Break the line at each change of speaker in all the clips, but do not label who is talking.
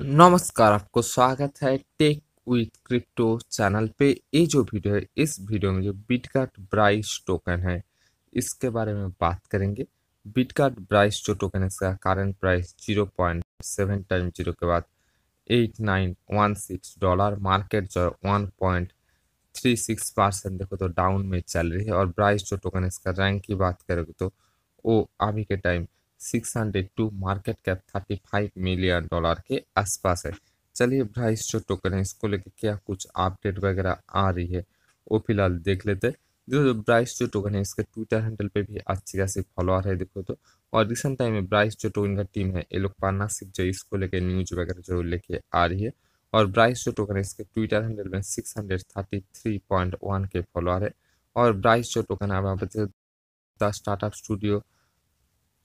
नमस्कार आपको स्वागत है टेक विथ क्रिप्टो चैनल पे ये जो वीडियो है इस वीडियो में जो बिटकार्ट ब्राइस टोकन है इसके बारे में बात करेंगे बिटकार्ट ब्राइस जो टोकन है इसका current price zero point seven time zero के बाद eight nine one six dollar market जो है one point three six percent देखो तो डाउन में चल रही है और ब्राइस जो टोकन है इसका रैंक की बात करोगे तो वो अभी के time 602 market cap 35 million dollar के आसपास है चलिए प्राइस जो टोकन है इसको लेकर क्या कुछ अपडेट वगैरह आ रही है वो फिलहाल देख लेते हैं देखो तो ब्राइस जो टोकन है इसके ट्विटर हैंडल पे भी अच्छी खासी फॉलोअर है देखो तो और रिसेंट टाइम में ब्राइस जो टोकन का टीम है ये लोग पार्टनरशिप जो इसको लेके न्यूज वगैरह जो लेके आ रही है और ब्राइस जो टोकन है इसके ट्विटर हैंडल में six hundred thirty three point one के फॉलोअर है और ब्राइस जो टोकन है वहाँ पर the startup studio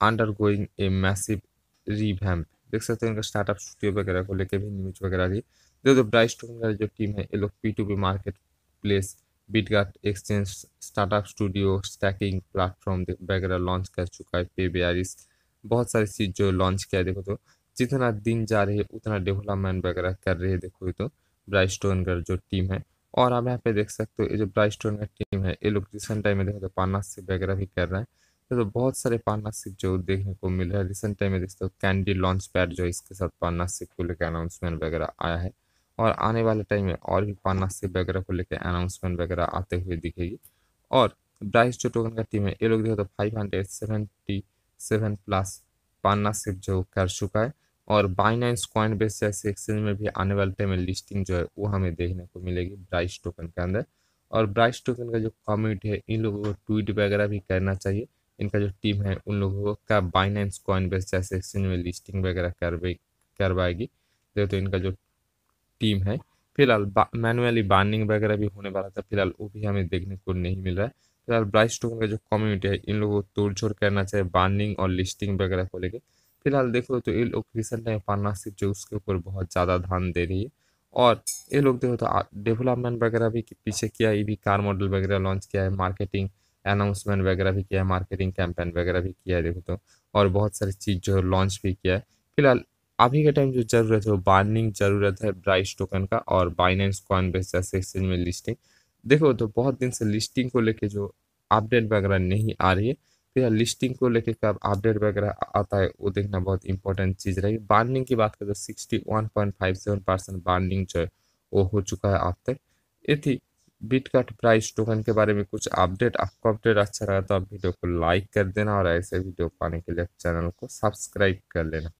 undergoing a massive revamp देख सकते हैं इनका स्टार्टअप स्टूडियो वगैरह को लेकर भी न्यूज वगैरह थी जो जो जो टीम है ये लोग P to P marketplace Bitgert exchange startup studio staking platform वगैरह लॉन्च कर चुका है पे बेरिस बहुत सारी चीज़ जो लॉन्च किया है देखो तो जितना दिन जा रही है उतना डेवलपमेंट वगैरह कर रहे हैं देखो तो ब्राइट स्टोन जो टीम है और आप यहाँ पे देख सकते हो ये जो ब्राइट स्टोन का टीम है ये लोग रिसेंट टाइम में देखो तो पाना से वगैरह भी कर रहे हैं तो बहुत सारे पार्टनरशिप जो देखने को मिल रहा है रिसेंट टाइम में देखते हो कैंडी लॉन्च पैड जो इसके साथ पार्टनरशिप को लेकर अनाउंसमेंट वगैरह आया है और आने वाले टाइम में और भी पार्टनरशिप वगैरह को लेकर अनाउंसमेंट वगैरह आते हुए दिखेगी और ब्राइस जो टोकन का टीम है ये लोग देखो तो five hundred seventy seven plus partnership जो कर चुका है और बाइनांस कॉइन बेस जैसे एक्सचेंज में भी आने वाले टाइम में लिस्टिंग जो है वो हमें देखने को मिलेगी ब्राइस टोकन के अंदर और ब्राइस टोकन का जो कम्युनिटी है इन लोगों को ट्वीट वगैरह भी करना चाहिए इनका जो टीम है उन लोगों का बाइनेंस कॉइन बेस जैसे एक्सचेंज में लिस्टिंग वगैरह करवे करवाएगी तो, तो इनका जो टीम है फिलहाल मैनुअली बार्निंग वगैरह भी होने वाला था फिलहाल वो भी हमें देखने को नहीं मिल रहा है फिलहाल ब्राइस टोकन का जो कम्युनिटी है इन लोगों को तोड़छोड़ करना चाहिए बार्निंग और लिस्टिंग वगैरह को लेकर फिलहाल देखो तो ये लोग रिसेंट टाइम पार्टनरशिप जो उसके ऊपर बहुत ज़्यादा ध्यान दे रही है और ये लोग देखो तो डेवलपमेंट वगैरह भी पीछे किया ये भी कार मॉडल वगैरह लॉन्च किया है मार्केटिंग अनाउंसमेंट वगैरह भी किया है मार्केटिंग कैंपेन वगैरह भी किया है देखो तो और बहुत सारी चीज़ जो है लॉन्च भी किया है फिलहाल अभी के टाइम जो ज़रूरत है वो बार्निंग ज़रूरत है ब्राइस टोकन का और बाइनेंस बेस जैसे एक्सचेंज में लिस्टिंग देखो तो बहुत दिन से लिस्टिंग को लेके जो अपडेट वगैरह नहीं आ रही है फिलहाल लिस्टिंग को लेके कब अपडेट वगैरह आता है वो देखना बहुत इंपॉर्टेंट चीज़ रहेगी बार्निंग की बात करें तो sixty one point five seven percent burning जो है वो हो चुका है अब तक ये थी बिटकट प्राइस टोकन के बारे में कुछ अपडेट आपको अपडेट अच्छा लगा तो आप वीडियो को लाइक कर देना और ऐसे वीडियो पाने के लिए चैनल को सब्सक्राइब कर लेना